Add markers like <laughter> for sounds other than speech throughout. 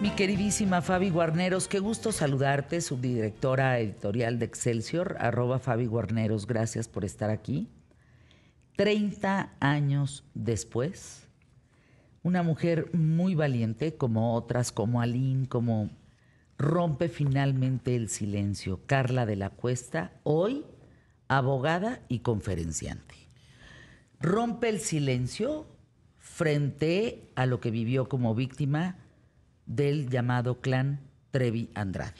Mi queridísima Fabi Guarneros, qué gusto saludarte, subdirectora editorial de Excelsior, arroba Fabi Guarneros, gracias por estar aquí. Treinta años después, una mujer muy valiente, como otras, como Aline, como rompe finalmente el silencio, Carla de la Cuesta, hoy abogada y conferenciante. Rompe el silencio frente a lo que vivió como víctima del llamado clan Trevi Andrade.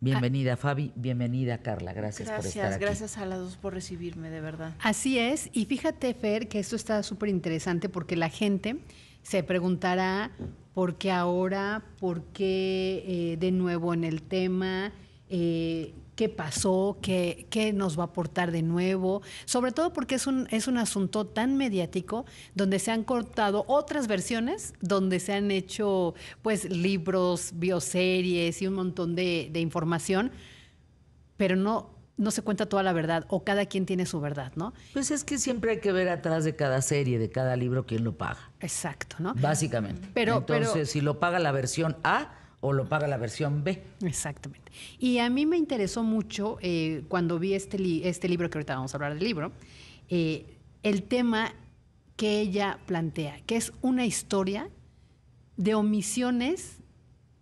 Bienvenida ah. Fabi, bienvenida Carla, gracias, por estar aquí. Gracias a las dos por recibirme, de verdad. Así es, y fíjate Fer que esto está súper interesante porque la gente se preguntará por qué ahora, por qué eh, de nuevo en el tema, eh, qué pasó, qué, nos va a aportar de nuevo, sobre todo porque es un, es un asunto tan mediático donde se han cortado otras versiones, donde se han hecho pues libros, bioseries y un montón de, información, pero no, no se cuenta toda la verdad o cada quien tiene su verdad, ¿no? Pues es que siempre hay que ver atrás de cada serie, de cada libro, quién lo paga. Exacto, ¿no? Básicamente. Entonces, si lo paga la versión A o lo paga la versión B. Exactamente. Y a mí me interesó mucho eh, cuando vi este, este libro, que ahorita vamos a hablar del libro, eh, el tema que ella plantea, que es una historia de omisiones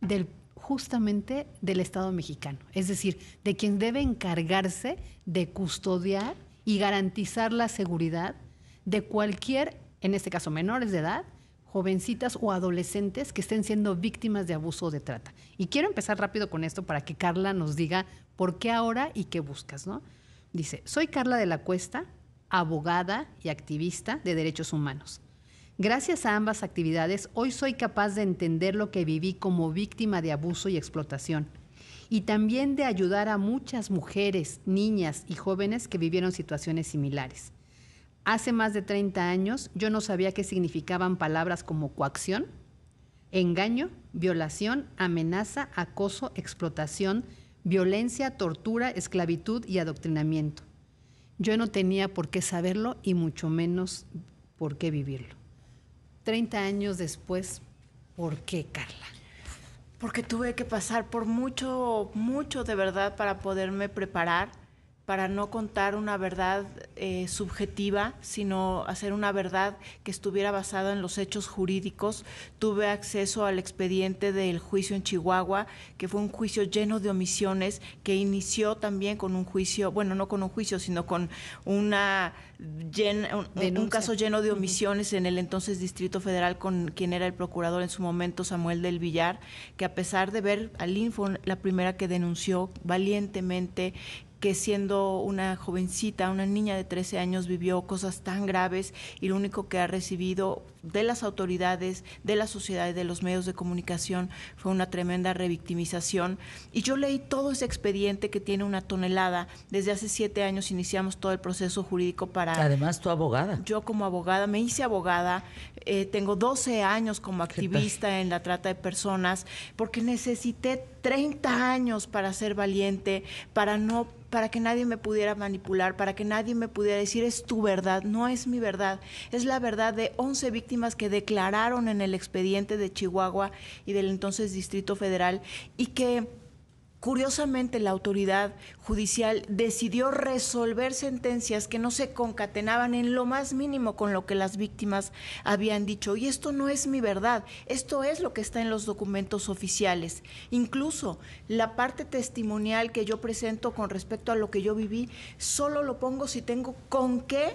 del, justamente del Estado mexicano, es decir, de quien debe encargarse de custodiar y garantizar la seguridad de cualquier, en este caso menores de edad, jovencitas o adolescentes que estén siendo víctimas de abuso o de trata. Y quiero empezar rápido con esto para que Carla nos diga por qué ahora y qué buscas, ¿no? Dice, soy Carla de la Cuesta, abogada y activista de derechos humanos. Gracias a ambas actividades, hoy soy capaz de entender lo que viví como víctima de abuso y explotación y también de ayudar a muchas mujeres, niñas y jóvenes que vivieron situaciones similares. Hace más de 30 años yo no sabía qué significaban palabras como coacción, engaño, violación, amenaza, acoso, explotación, violencia, tortura, esclavitud y adoctrinamiento. Yo no tenía por qué saberlo y mucho menos por qué vivirlo. 30 años después, ¿por qué, Carla? Porque tuve que pasar por mucho, mucho de verdad para poderme preparar para no contar una verdad eh, subjetiva, sino hacer una verdad que estuviera basada en los hechos jurídicos. Tuve acceso al expediente del juicio en Chihuahua, que fue un juicio lleno de omisiones, que inició también con un juicio, bueno, no con un juicio, sino con una un, caso lleno de omisiones en el entonces Distrito Federal con quien era el procurador en su momento, Samuel del Villar, que a pesar de ver al Info, la primera que denunció valientemente que siendo una jovencita, una niña de 13 años, vivió cosas tan graves y lo único que ha recibido de las autoridades, de la sociedad y de los medios de comunicación. Fue una tremenda revictimización. Y yo leí todo ese expediente que tiene una tonelada. Desde hace siete años iniciamos todo el proceso jurídico para... Además, tu abogada. Yo como abogada, me hice abogada. Eh, tengo 12 años como activista en la trata de personas, porque necesité 30 años para ser valiente, para no para que nadie me pudiera manipular, para que nadie me pudiera decir es tu verdad, no es mi verdad, es la verdad de 11 víctimas que declararon en el expediente de Chihuahua y del entonces Distrito Federal y que Curiosamente, la autoridad judicial decidió resolver sentencias que no se concatenaban en lo más mínimo con lo que las víctimas habían dicho. Y esto no es mi verdad, esto es lo que está en los documentos oficiales. Incluso la parte testimonial que yo presento con respecto a lo que yo viví, solo lo pongo si tengo con qué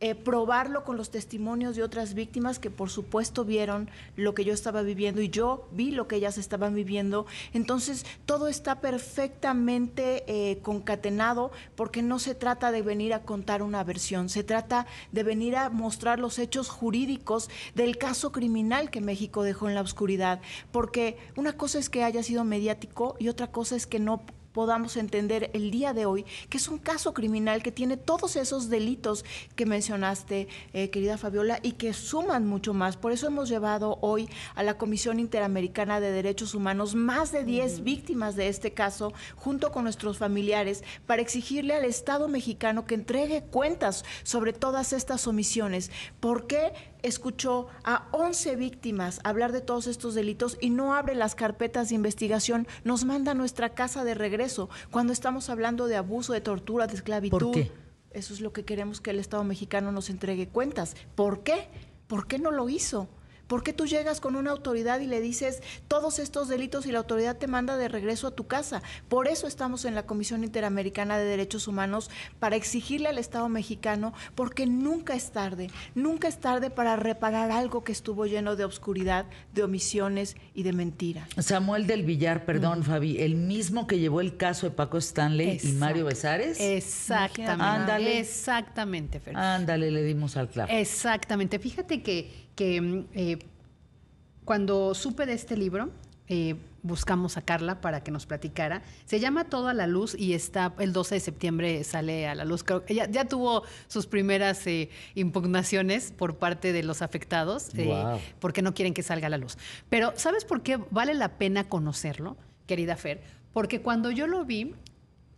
eh, probarlo con los testimonios de otras víctimas que por supuesto vieron lo que yo estaba viviendo y yo vi lo que ellas estaban viviendo. Entonces todo está perfectamente eh, concatenado porque no se trata de venir a contar una versión, se trata de venir a mostrar los hechos jurídicos del caso criminal que México dejó en la oscuridad. Porque una cosa es que haya sido mediático y otra cosa es que no podamos entender el día de hoy que es un caso criminal que tiene todos esos delitos que mencionaste, eh, querida Fabiola, y que suman mucho más. Por eso hemos llevado hoy a la Comisión Interamericana de Derechos Humanos más de 10 víctimas de este caso, junto con nuestros familiares, para exigirle al Estado mexicano que entregue cuentas sobre todas estas omisiones. ¿Por qué escuchó a 11 víctimas hablar de todos estos delitos y no abre las carpetas de investigación, nos manda a nuestra casa de regreso cuando estamos hablando de abuso, de tortura, de esclavitud. ¿Por qué? Eso es lo que queremos que el Estado mexicano nos entregue cuentas. ¿Por qué? ¿Por qué no lo hizo? ¿Por qué tú llegas con una autoridad y le dices todos estos delitos y la autoridad te manda de regreso a tu casa? Por eso estamos en la Comisión Interamericana de Derechos Humanos, para exigirle al Estado mexicano, porque nunca es tarde, nunca es tarde para reparar algo que estuvo lleno de oscuridad, de omisiones y de mentiras. Samuel del Villar, perdón, mm. Fabi, el mismo que llevó el caso de Paco Stanley y Mario Besares. Exactamente. Ándale. Exactamente, Ándale, le dimos al clavo. Exactamente. Fíjate que que mm, eh, cuando supe de este libro, eh, buscamos a Carla para que nos platicara. Se llama Todo a la Luz y está el 12 de septiembre sale a la luz. Creo, ya, ya tuvo sus primeras eh, impugnaciones por parte de los afectados porque no quieren que salga a la luz. Pero ¿sabes por qué vale la pena conocerlo, querida Fer? Porque cuando yo lo vi,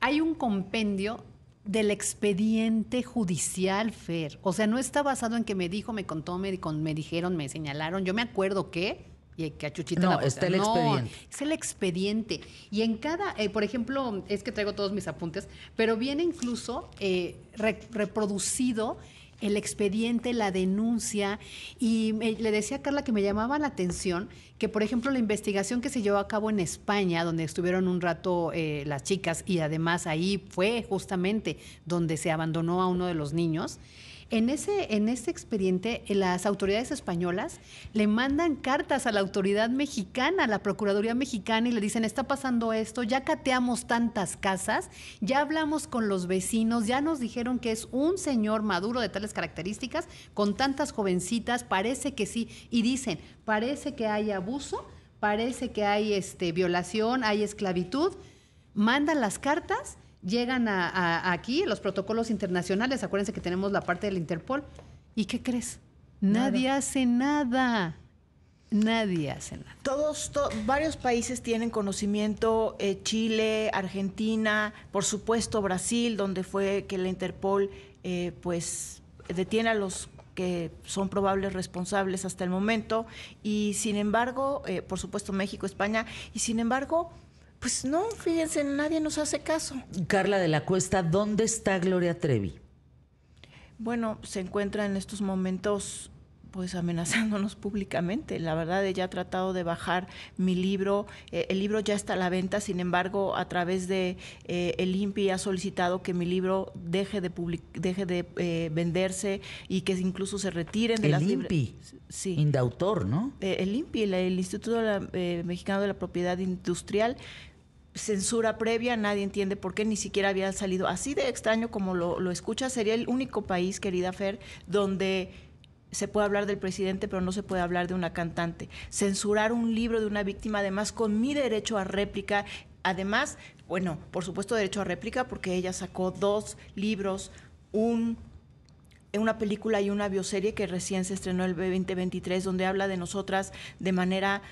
hay un compendio del expediente judicial, Fer. O sea, no está basado en que me dijo, me contó, me, dijeron, me señalaron. Yo me acuerdo que... Y que a la está el expediente. Es el expediente. Y en cada, eh, por ejemplo, es que traigo todos mis apuntes, pero viene incluso eh, reproducido el expediente, la denuncia. Y le decía a Carla que me llamaba la atención que, por ejemplo, la investigación que se llevó a cabo en España, donde estuvieron un rato eh, las chicas y además ahí fue justamente donde se abandonó a uno de los niños. En ese, en ese expediente, eh, las autoridades españolas le mandan cartas a la autoridad mexicana, a la Procuraduría Mexicana, y le dicen, está pasando esto, ya cateamos tantas casas, ya hablamos con los vecinos, ya nos dijeron que es un señor maduro de tales características, con tantas jovencitas, parece que sí, y dicen, parece que hay abuso, parece que hay este, violación, hay esclavitud, mandan las cartas llegan a, aquí los protocolos internacionales, acuérdense que tenemos la parte del Interpol, ¿y qué crees? Nadie hace nada. Nadie hace nada. Todos, varios países tienen conocimiento, eh, Chile, Argentina, por supuesto Brasil, donde fue que la Interpol eh, pues detiene a los que son probables responsables hasta el momento, y sin embargo, eh, por supuesto México, España, y sin embargo, pues no, fíjense, nadie nos hace caso. Carla de la Cuesta, ¿dónde está Gloria Trevi? Bueno, se encuentra en estos momentos pues amenazándonos <laughs> públicamente. La verdad, ella ha tratado de bajar mi libro. Eh, el libro ya está a la venta, sin embargo, a través de eh, el INPI ha solicitado que mi libro deje de deje de eh, venderse y que incluso se retiren de el INPI, sí. Indautor, ¿no? el INPI, el, Instituto Mexicano de la Propiedad Industrial, censura previa, nadie entiende por qué, ni siquiera había salido así de extraño como lo, escucha, sería el único país, querida Fer, donde se puede hablar del presidente, pero no se puede hablar de una cantante. Censurar un libro de una víctima, además, con mi derecho a réplica, además, bueno, por supuesto derecho a réplica, porque ella sacó dos libros, un una película y una bioserie que recién se estrenó el b 2023, donde habla de nosotras de manera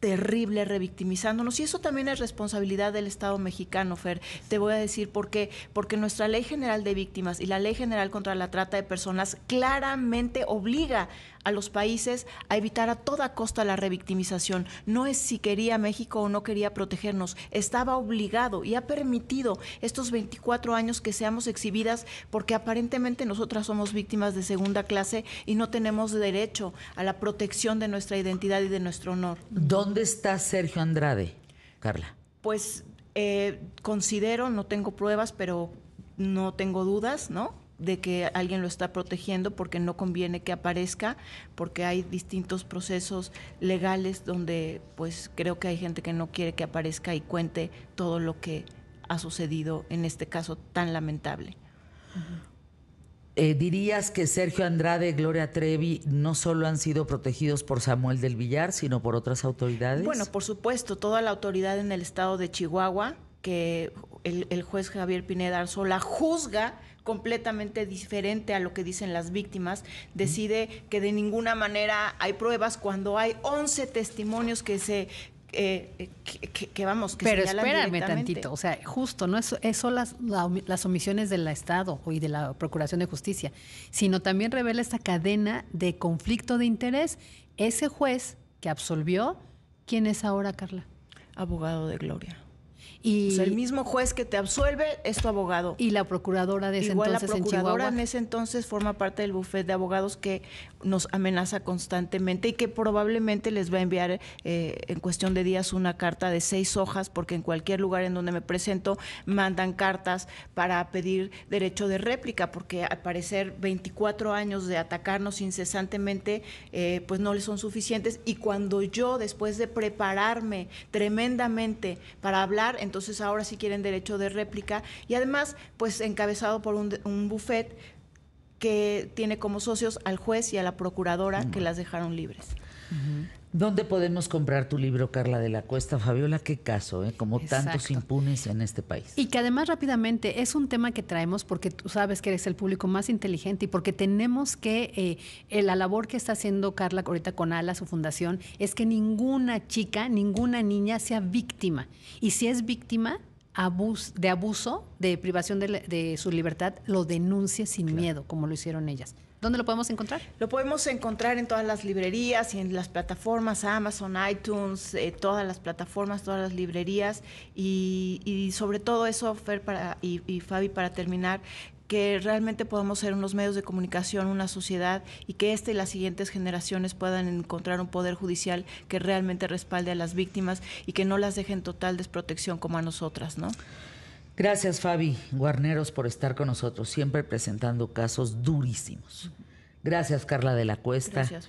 terrible revictimizándonos. Y eso también es responsabilidad del Estado mexicano, Fer. Te voy a decir por qué. Porque nuestra Ley General de Víctimas y la Ley General contra la Trata de Personas claramente obliga a los países a evitar a toda costa la revictimización. No es si quería México o no quería protegernos, estaba obligado y ha permitido estos 24 años que seamos exhibidas porque aparentemente nosotras somos víctimas de segunda clase y no tenemos derecho a la protección de nuestra identidad y de nuestro honor. ¿Dónde está Sergio Andrade, Carla? Pues eh, considero, no tengo pruebas, pero no tengo dudas, ¿no? de que alguien lo está protegiendo porque no conviene que aparezca, porque hay distintos procesos legales donde pues creo que hay gente que no quiere que aparezca y cuente todo lo que ha sucedido en este caso tan lamentable. Eh, ¿Dirías que Sergio Andrade y Gloria Trevi no solo han sido protegidos por Samuel del Villar, sino por otras autoridades? Bueno, por supuesto, toda la autoridad en el estado de Chihuahua, que el, el juez Javier Pineda Arzola juzga completamente diferente a lo que dicen las víctimas, decide que de ninguna manera hay pruebas cuando hay 11 testimonios que se eh, eh que, vamos, Pero espérame tantito, o sea, justo, no es, eso las, las omisiones del Estado y de la Procuración de Justicia, sino también revela esta cadena de conflicto de interés. Ese juez que absolvió, ¿quién es ahora, Carla? Abogado de Gloria. Y, el mismo juez que te absuelve es tu abogado. Y la procuradora de ese Igual la procuradora en, ese entonces forma parte del bufete de abogados que nos amenaza constantemente y que probablemente les va a enviar eh, en cuestión de días una carta de seis hojas, porque en cualquier lugar en donde me presento mandan cartas para pedir derecho de réplica, porque al parecer 24 años de atacarnos incesantemente, eh, pues no les son suficientes. Y cuando yo, después de prepararme tremendamente para hablar, entonces ahora sí quieren derecho de réplica y además pues encabezado por un, un buffet que tiene como socios al juez y a la procuradora que las dejaron libres. ¿Dónde podemos comprar tu libro, Carla de la Cuesta? Fabiola, qué caso, ¿eh? como tantos impunes en este país. Y que además rápidamente es un tema que traemos porque tú sabes que eres el público más inteligente y porque tenemos que, eh, eh, la labor que está haciendo Carla ahorita con ALA, su fundación, es que ninguna chica, ninguna niña sea víctima. Y si es víctima, de abuso, de privación de, su libertad, lo denuncie sin miedo, como lo hicieron ellas. ¿Dónde lo podemos encontrar? Lo podemos encontrar en todas las librerías y en las plataformas, Amazon, iTunes, eh, todas las plataformas, todas las librerías. Y, sobre todo eso, Fer para, y, Fabi, para terminar, que realmente podamos ser unos medios de comunicación, una sociedad y que esta y las siguientes generaciones puedan encontrar un poder judicial que realmente respalde a las víctimas y que no las deje en total desprotección como a nosotras, ¿no? Gracias, Fabi Guarneros, por estar con nosotros, siempre presentando casos durísimos. Gracias, Carla de la Cuesta. Gracias,